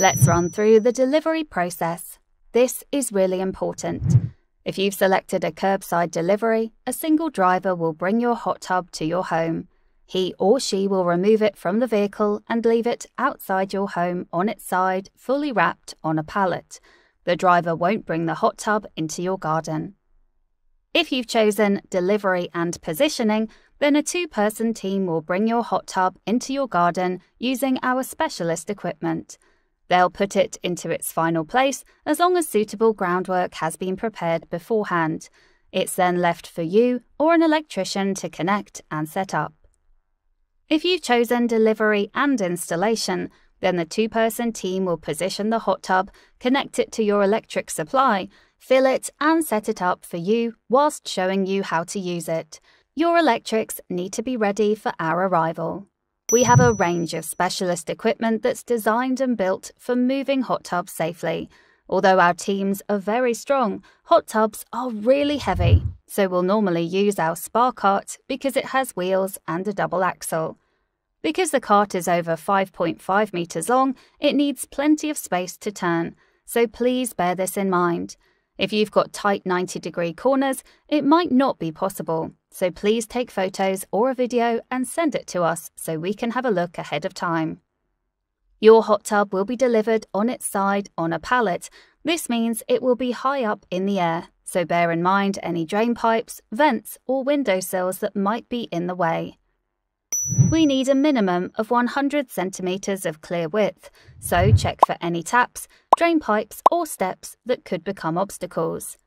Let's run through the delivery process. This is really important. If you've selected a curbside delivery, a single driver will bring your hot tub to your home. He or she will remove it from the vehicle and leave it outside your home on its side, fully wrapped on a pallet. The driver won't bring the hot tub into your garden. If you've chosen delivery and positioning, then a two person team will bring your hot tub into your garden using our specialist equipment. They'll put it into its final place as long as suitable groundwork has been prepared beforehand. It's then left for you or an electrician to connect and set up. If you've chosen delivery and installation, then the two person team will position the hot tub, connect it to your electric supply, fill it, and set it up for you whilst showing you how to use it. Your electrics need to be ready for our arrival. We have a range of specialist equipment that's designed and built for moving hot tubs safely. Although our teams are very strong, hot tubs are really heavy, so we'll normally use our spa cart because it has wheels and a double axle. Because the cart is over 5.5 metres long, it needs plenty of space to turn, so please bear this in mind. If you've got tight 90 degree corners, it might not be possible. So please take photos or a video and send it to us so we can have a look ahead of time. Your hot tub will be delivered on its side on a pallet. This means it will be high up in the air, so bear in mind any drain pipes, vents, or window sills that might be in the way. We need a minimum of 100 centimetres of clear width, so check for any taps, drain pipes, or steps that could become obstacles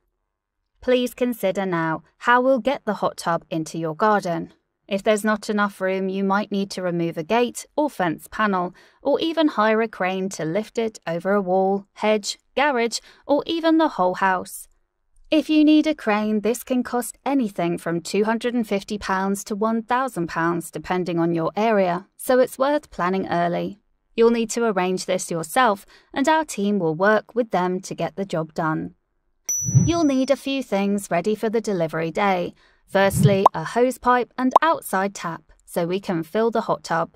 please consider now how we'll get the hot tub into your garden. If there's not enough room, you might need to remove a gate or fence panel, or even hire a crane to lift it over a wall, hedge, garage, or even the whole house. If you need a crane, this can cost anything from £250 to £1,000 depending on your area, so it's worth planning early. You'll need to arrange this yourself, and our team will work with them to get the job done. You'll need a few things ready for the delivery day. Firstly, a hose pipe and outside tap so we can fill the hot tub.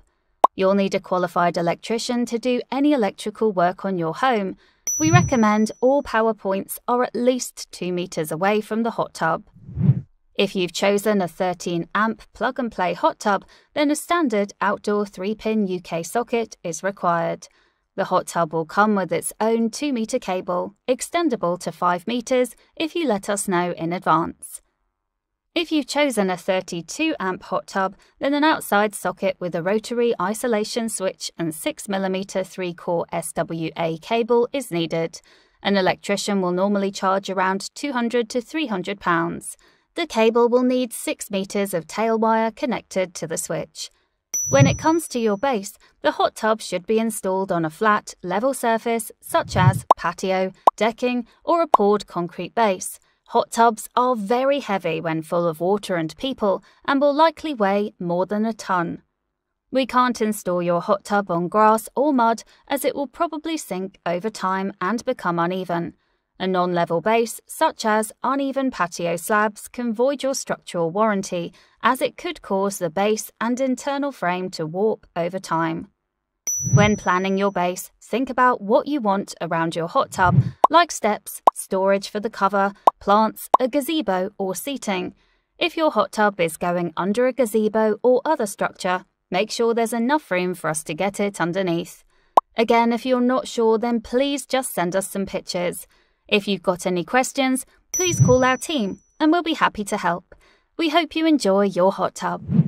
You'll need a qualified electrician to do any electrical work on your home. We recommend all power points are at least 2 metres away from the hot tub. If you've chosen a 13 amp plug and play hot tub, then a standard outdoor 3 pin UK socket is required. The hot tub will come with its own 2 metre cable, extendable to 5 metres if you let us know in advance. If you've chosen a 32 amp hot tub, then an outside socket with a rotary isolation switch and 6mm 3 core SWA cable is needed. An electrician will normally charge around 200 to 300 pounds. The cable will need 6 metres of tail wire connected to the switch. When it comes to your base, the hot tub should be installed on a flat, level surface such as patio, decking, or a poured concrete base. Hot tubs are very heavy when full of water and people and will likely weigh more than a ton. We can't install your hot tub on grass or mud as it will probably sink over time and become uneven. A non level base, such as uneven patio slabs, can void your structural warranty as it could cause the base and internal frame to warp over time. When planning your base, think about what you want around your hot tub, like steps, storage for the cover, plants, a gazebo, or seating. If your hot tub is going under a gazebo or other structure, make sure there's enough room for us to get it underneath. Again, if you're not sure, then please just send us some pictures. If you've got any questions, please call our team and we'll be happy to help. We hope you enjoy your hot tub.